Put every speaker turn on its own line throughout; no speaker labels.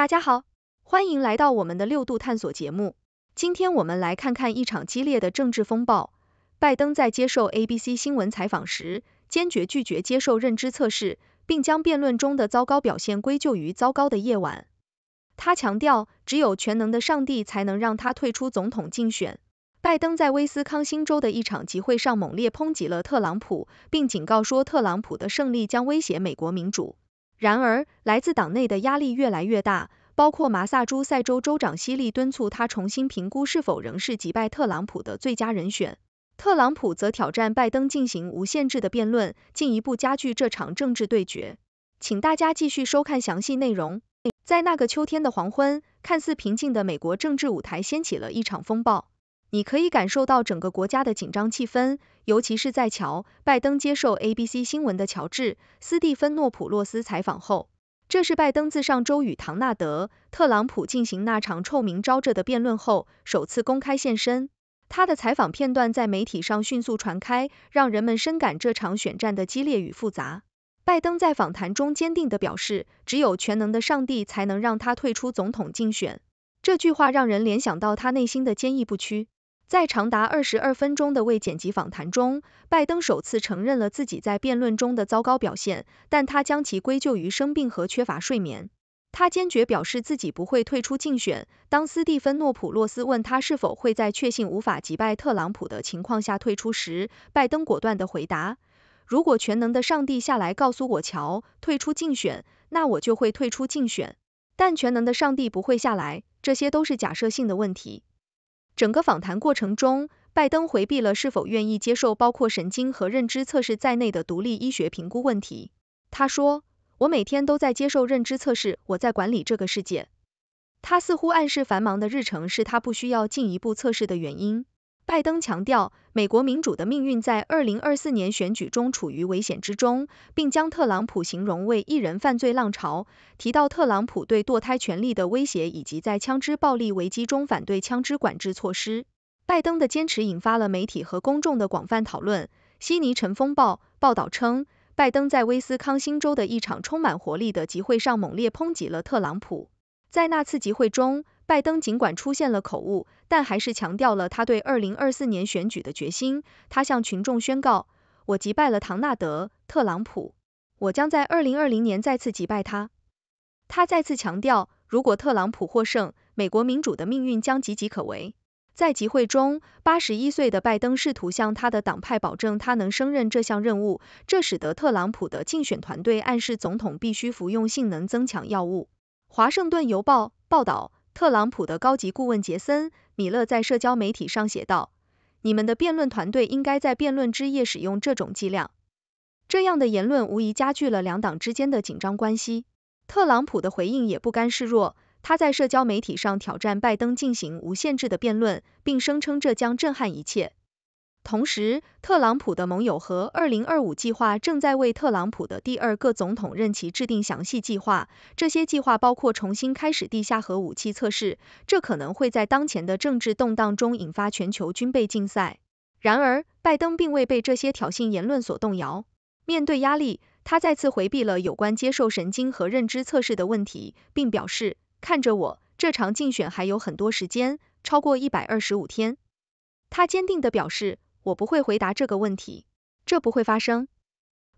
大家好，欢迎来到我们的六度探索节目。今天我们来看看一场激烈的政治风暴。拜登在接受 ABC 新闻采访时，坚决拒绝接受认知测试，并将辩论中的糟糕表现归咎于糟糕的夜晚。他强调，只有全能的上帝才能让他退出总统竞选。拜登在威斯康星州的一场集会上猛烈抨击了特朗普，并警告说，特朗普的胜利将威胁美国民主。然而，来自党内的压力越来越大，包括马萨诸塞州州长希利敦促他重新评估是否仍是击败特朗普的最佳人选。特朗普则挑战拜登进行无限制的辩论，进一步加剧这场政治对决。请大家继续收看详细内容。在那个秋天的黄昏，看似平静的美国政治舞台掀起了一场风暴。你可以感受到整个国家的紧张气氛。尤其是在乔·拜登接受 ABC 新闻的乔治·斯蒂芬诺普洛斯采访后，这是拜登自上周与唐纳德·特朗普进行那场臭名昭著的辩论后首次公开现身。他的采访片段在媒体上迅速传开，让人们深感这场选战的激烈与复杂。拜登在访谈中坚定地表示：“只有全能的上帝才能让他退出总统竞选。”这句话让人联想到他内心的坚毅不屈。在长达二十二分钟的未剪辑访谈中，拜登首次承认了自己在辩论中的糟糕表现，但他将其归咎于生病和缺乏睡眠。他坚决表示自己不会退出竞选。当斯蒂芬·诺普洛斯问他是否会在确信无法击败特朗普的情况下退出时，拜登果断的回答：“如果全能的上帝下来告诉我乔退出竞选，那我就会退出竞选。但全能的上帝不会下来，这些都是假设性的问题。”整个访谈过程中，拜登回避了是否愿意接受包括神经和认知测试在内的独立医学评估问题。他说：“我每天都在接受认知测试，我在管理这个世界。”他似乎暗示繁忙的日程是他不需要进一步测试的原因。拜登强调，美国民主的命运在二零二四年选举中处于危险之中，并将特朗普形容为“一人犯罪浪潮”，提到特朗普对堕胎权利的威胁以及在枪支暴力危机中反对枪支管制措施。拜登的坚持引发了媒体和公众的广泛讨论。悉尼晨风报》报道称，拜登在威斯康星州的一场充满活力的集会上猛烈抨击了特朗普。在那次集会中，拜登尽管出现了口误，但还是强调了他对二零二四年选举的决心。他向群众宣告：“我击败了唐纳德·特朗普，我将在二零二零年再次击败他。”他再次强调，如果特朗普获胜，美国民主的命运将岌岌可危。在集会中，八十一岁的拜登试图向他的党派保证他能胜任这项任务，这使得特朗普的竞选团队暗示总统必须服用性能增强药物。《华盛顿邮报》报道。特朗普的高级顾问杰森·米勒在社交媒体上写道：“你们的辩论团队应该在辩论之夜使用这种剂量。”这样的言论无疑加剧了两党之间的紧张关系。特朗普的回应也不甘示弱，他在社交媒体上挑战拜登进行无限制的辩论，并声称这将震撼一切。同时，特朗普的盟友和“二零二五计划”正在为特朗普的第二个总统任期制定详细计划。这些计划包括重新开始地下核武器测试，这可能会在当前的政治动荡中引发全球军备竞赛。然而，拜登并未被这些挑衅言论所动摇。面对压力，他再次回避了有关接受神经和认知测试的问题，并表示：“看着我，这场竞选还有很多时间，超过一百二十五天。”他坚定地表示。我不会回答这个问题，这不会发生。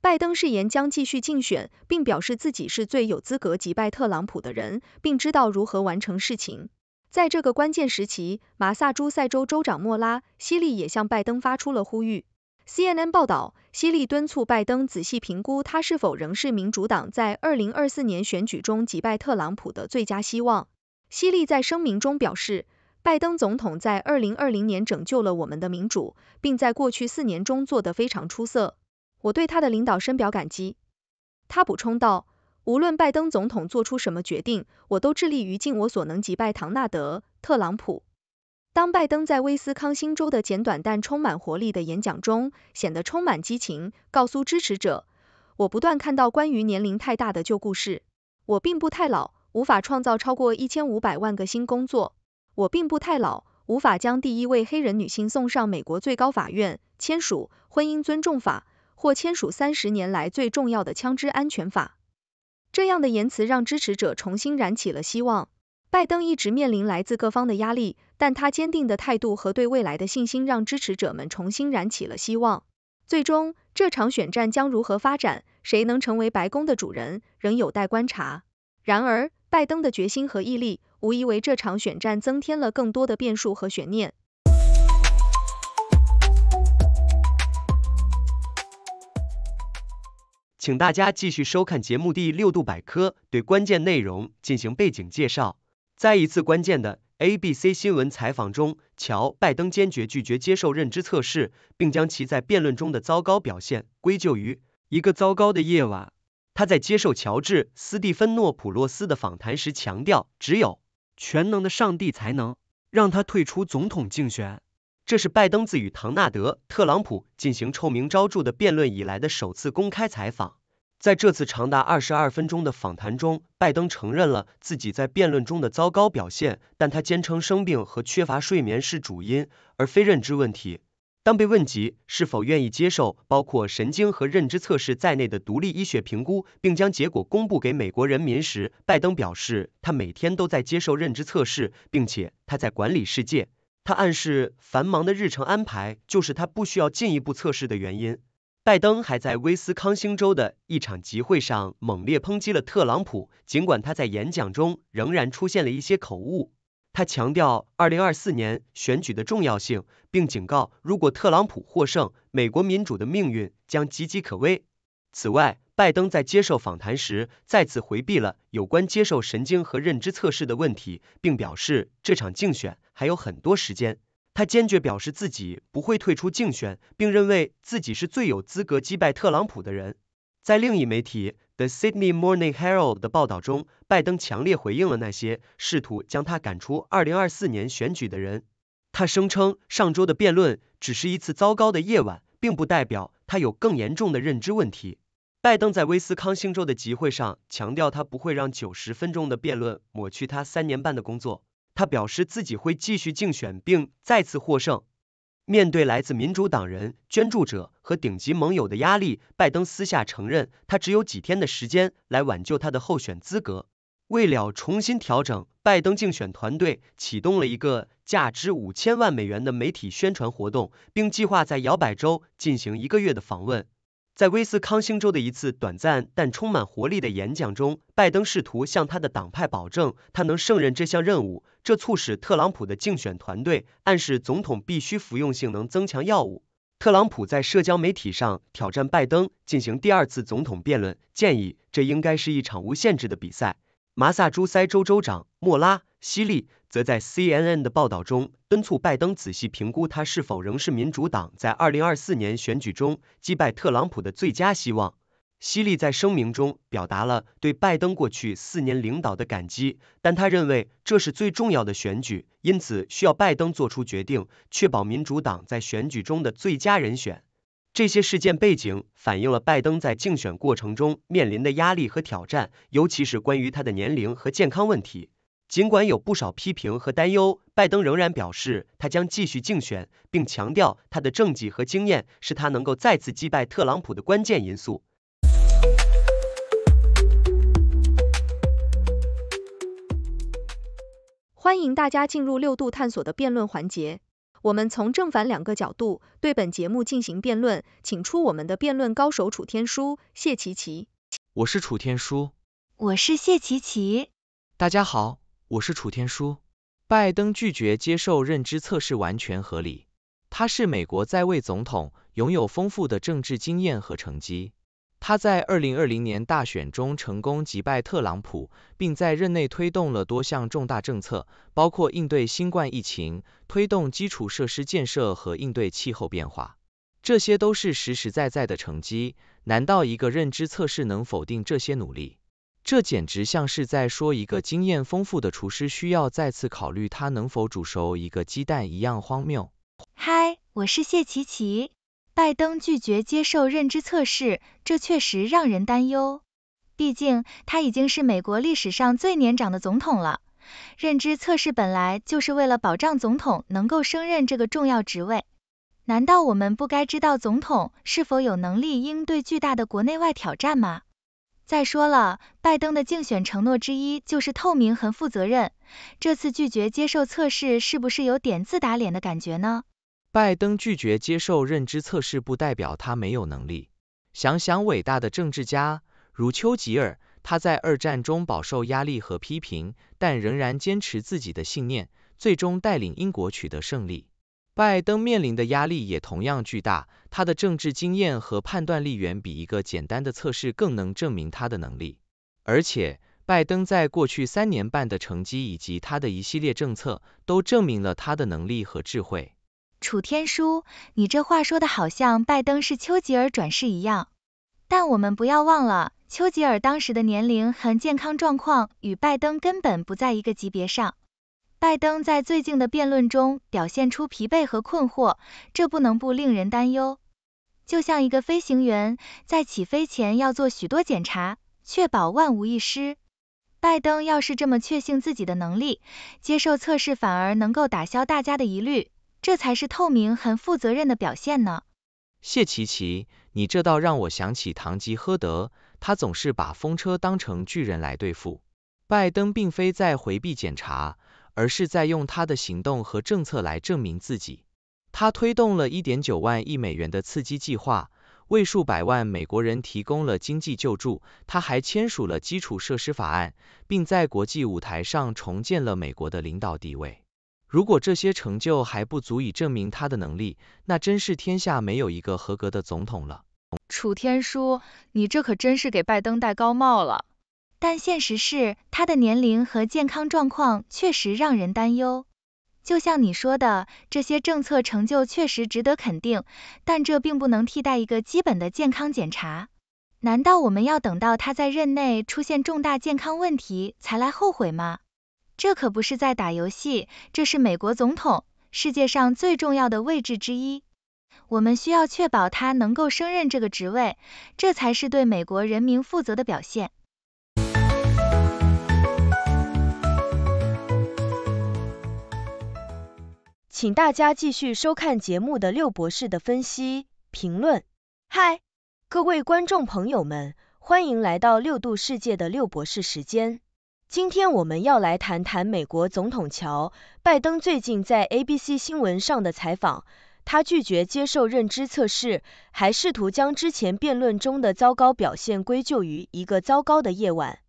拜登誓言将继续竞选，并表示自己是最有资格击败特朗普的人，并知道如何完成事情。在这个关键时期，马萨诸塞州州长莫拉西利也向拜登发出了呼吁。CNN 报道，希利敦促拜登仔细评估他是否仍是民主党在二零二四年选举中击败特朗普的最佳希望。西利在声明中表示。拜登总统在二零二零年拯救了我们的民主，并在过去四年中做得非常出色。我对他的领导深表感激。他补充道：“无论拜登总统做出什么决定，我都致力于尽我所能击败唐纳德·特朗普。”当拜登在威斯康星州的简短但充满活力的演讲中显得充满激情，告诉支持者：“我不断看到关于年龄太大的旧故事。我并不太老，无法创造超过一千五百万个新工作。”我并不太老，无法将第一位黑人女性送上美国最高法院，签署婚姻尊重法，或签署三十年来最重要的枪支安全法。这样的言辞让支持者重新燃起了希望。拜登一直面临来自各方的压力，但他坚定的态度和对未来的信心让支持者们重新燃起了希望。最终，这场选战将如何发展，谁能成为白宫的主人，仍有待观察。然而，拜登的决心和毅力，无疑为这场选战增添了更多的变数和悬念。
请大家继续收看节目第六度百科，对关键内容进行背景介绍。在一次关键的 ABC 新闻采访中，乔·拜登坚决拒绝接受认知测试，并将其在辩论中的糟糕表现归咎于一个糟糕的夜晚。他在接受乔治·斯蒂芬诺普洛斯的访谈时强调，只有全能的上帝才能让他退出总统竞选。这是拜登自与唐纳德·特朗普进行臭名昭著的辩论以来的首次公开采访。在这次长达二十二分钟的访谈中，拜登承认了自己在辩论中的糟糕表现，但他坚称生病和缺乏睡眠是主因，而非认知问题。当被问及是否愿意接受包括神经和认知测试在内的独立医学评估，并将结果公布给美国人民时，拜登表示，他每天都在接受认知测试，并且他在管理世界。他暗示繁忙的日程安排就是他不需要进一步测试的原因。拜登还在威斯康星州的一场集会上猛烈抨击了特朗普，尽管他在演讲中仍然出现了一些口误。他强调，二零二四年选举的重要性，并警告，如果特朗普获胜，美国民主的命运将岌岌可危。此外，拜登在接受访谈时再次回避了有关接受神经和认知测试的问题，并表示这场竞选还有很多时间。他坚决表示自己不会退出竞选，并认为自己是最有资格击败特朗普的人。在另一媒体。在 Sydney Morning Herald 的报道中，拜登强烈回应了那些试图将他赶出二零二四年选举的人。他声称，上周的辩论只是一次糟糕的夜晚，并不代表他有更严重的认知问题。拜登在威斯康星州的集会上强调，他不会让九十分钟的辩论抹去他三年半的工作。他表示自己会继续竞选，并再次获胜。面对来自民主党人、捐助者和顶级盟友的压力，拜登私下承认，他只有几天的时间来挽救他的候选资格。为了重新调整，拜登竞选团队启动了一个价值五千万美元的媒体宣传活动，并计划在摇摆州进行一个月的访问。在威斯康星州的一次短暂但充满活力的演讲中，拜登试图向他的党派保证他能胜任这项任务，这促使特朗普的竞选团队暗示总统必须服用性能增强药物。特朗普在社交媒体上挑战拜登进行第二次总统辩论，建议这应该是一场无限制的比赛。马萨诸塞州州长莫拉。希利则在 CNN 的报道中敦促拜登仔细评估他是否仍是民主党在二零二四年选举中击败特朗普的最佳希望。希利在声明中表达了对拜登过去四年领导的感激，但他认为这是最重要的选举，因此需要拜登做出决定，确保民主党在选举中的最佳人选。这些事件背景反映了拜登在竞选过程中面临的压力和挑战，尤其是关于他的年龄和健康问题。尽管有不少批评和担忧，拜登仍然表示他将继续竞选，并强调他的政绩和经验是他能够再次击败特朗普的关键因素。
欢迎大家进入六度探索的辩论环节，我们从正反两个角度对本节目进行辩论，请出我们的辩论高手楚天舒、谢琪琪。
我是楚天舒。
我是谢琪琪。大家好。
我是楚天舒，拜登拒绝接受认知测试完全合理。他是美国在位总统，拥有丰富的政治经验和成绩。他在二零二零年大选中成功击败特朗普，并在任内推动了多项重大政策，包括应对新冠疫情、推动基础设施建设和应对气候变化。这些都是实实在在的成绩，难道一个认知测试能否定这些努力？这简直像是在说一个经验丰富的厨师需要再次考虑他能否煮熟一个鸡蛋一样荒谬。
嗨，我是谢琪琪。拜登拒绝接受认知测试，这确实让人担忧。毕竟他已经是美国历史上最年长的总统了。认知测试本来就是为了保障总统能够胜任这个重要职位。难道我们不该知道总统是否有能力应对巨大的国内外挑战吗？再说了，拜登的竞选承诺之一就是透明和负责任。这次拒绝接受测试，是不是有点自打脸的感觉呢？
拜登拒绝接受认知测试，不代表他没有能力。想想伟大的政治家，如丘吉尔，他在二战中饱受压力和批评，但仍然坚持自己的信念，最终带领英国取得胜利。拜登面临的压力也同样巨大，他的政治经验和判断力远比一个简单的测试更能证明他的能力。而且，拜登在过去三年半的成绩以及他的一系列政策，都证明了他的能力和智慧。
楚天舒，你这话说的好像拜登是丘吉尔转世一样。但我们不要忘了，丘吉尔当时的年龄和健康状况与拜登根本不在一个级别上。拜登在最近的辩论中表现出疲惫和困惑，这不能不令人担忧。就像一个飞行员在起飞前要做许多检查，确保万无一失。拜登要是这么确信自己的能力，接受测试反而能够打消大家的疑虑，这才是透明、很负责任的表现呢。
谢琪琪，你这倒让我想起堂吉诃德，他总是把风车当成巨人来对付。拜登并非在回避检查。而是在用他的行动和政策来证明自己。他推动了一点九万亿美元的刺激计划，为数百万美国人提供了经济救助。他还签署了基础设施法案，并在国际舞台上重建了美国的领导地位。如果这些成就还不足以证明他的能力，那真是天下没有一个合格的总统了。
楚天舒，你这可真是给拜登戴高帽了。但现实是，他的年龄和健康状况确实让人担忧。就像你说的，这些政策成就确实值得肯定，但这并不能替代一个基本的健康检查。难道我们要等到他在任内出现重大健康问题才来后悔吗？这可不是在打游戏，这是美国总统，世界上最重要的位置之一。我们需要确保他能够胜任这个职位，这才是对美国人民负责的表现。请大家继续收看节
目的六博士的分析评论。嗨，各位观众朋友们，欢迎来到六度世界的六博士时间。今天我们要来谈谈美国总统乔拜登最近在 ABC 新闻上的采访。他拒绝接受认知测试，还试图将之前辩论中的糟糕表现归咎于一个糟糕的夜晚。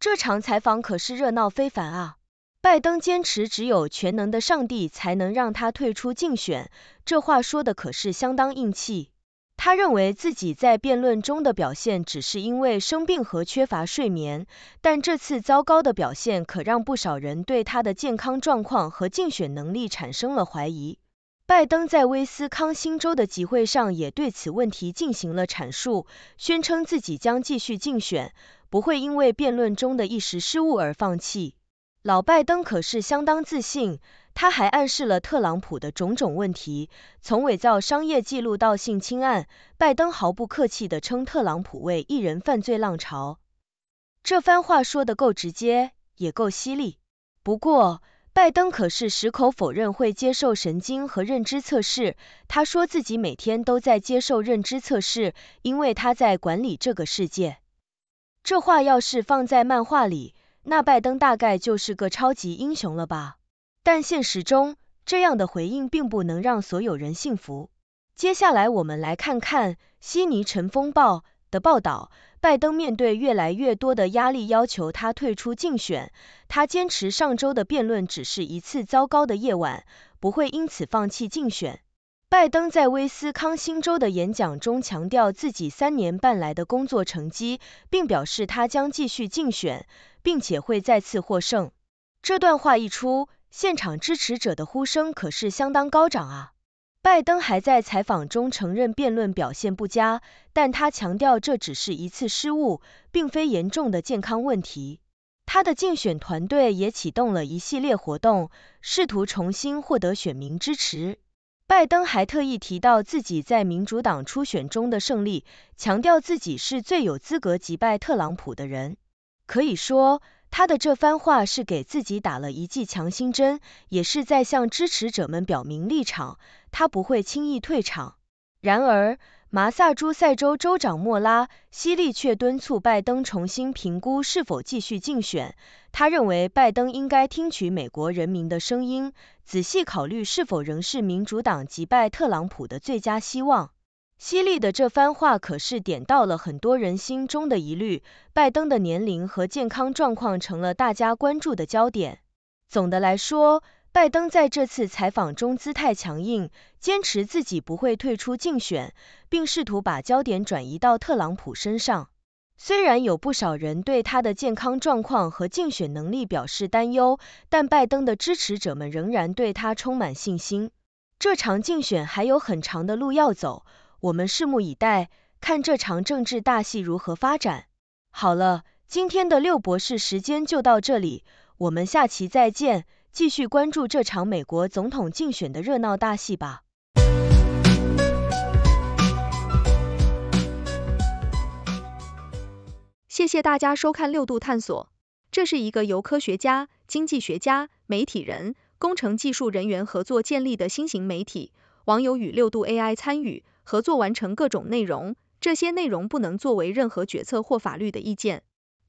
这场采访可是热闹非凡啊！拜登坚持只有全能的上帝才能让他退出竞选，这话说的可是相当硬气。他认为自己在辩论中的表现只是因为生病和缺乏睡眠，但这次糟糕的表现可让不少人对他的健康状况和竞选能力产生了怀疑。拜登在威斯康星州的集会上也对此问题进行了阐述，宣称自己将继续竞选，不会因为辩论中的一时失误而放弃。老拜登可是相当自信，他还暗示了特朗普的种种问题，从伪造商业记录到性侵案，拜登毫不客气地称特朗普为“一人犯罪浪潮”。这番话说的够直接，也够犀利。不过，拜登可是矢口否认会接受神经和认知测试。他说自己每天都在接受认知测试，因为他在管理这个世界。这话要是放在漫画里。那拜登大概就是个超级英雄了吧？但现实中，这样的回应并不能让所有人信服。接下来，我们来看看悉尼晨风报的报道：拜登面对越来越多的压力，要求他退出竞选，他坚持上周的辩论只是一次糟糕的夜晚，不会因此放弃竞选。拜登在威斯康星州的演讲中强调自己三年半来的工作成绩，并表示他将继续竞选，并且会再次获胜。这段话一出，现场支持者的呼声可是相当高涨啊！拜登还在采访中承认辩论表现不佳，但他强调这只是一次失误，并非严重的健康问题。他的竞选团队也启动了一系列活动，试图重新获得选民支持。拜登还特意提到自己在民主党初选中的胜利，强调自己是最有资格击败特朗普的人。可以说，他的这番话是给自己打了一剂强心针，也是在向支持者们表明立场，他不会轻易退场。然而，马萨诸塞州州长莫拉西利却敦促拜登重新评估是否继续竞选。他认为拜登应该听取美国人民的声音，仔细考虑是否仍是民主党击败特朗普的最佳希望。西利的这番话可是点到了很多人心中的疑虑。拜登的年龄和健康状况成了大家关注的焦点。总的来说，拜登在这次采访中姿态强硬，坚持自己不会退出竞选，并试图把焦点转移到特朗普身上。虽然有不少人对他的健康状况和竞选能力表示担忧，但拜登的支持者们仍然对他充满信心。这场竞选还有很长的路要走，我们拭目以待，看这场政治大戏如何发展。好了，今天的六博士时间就到这里，我们下期再见。继续关注这场美国总统竞选的热闹大戏吧。
谢谢大家收看六度探索，这是一个由科学家、经济学家、媒体人、工程技术人员合作建立的新型媒体。网友与六度 AI 参与合作完成各种内容，这些内容不能作为任何决策或法律的意见。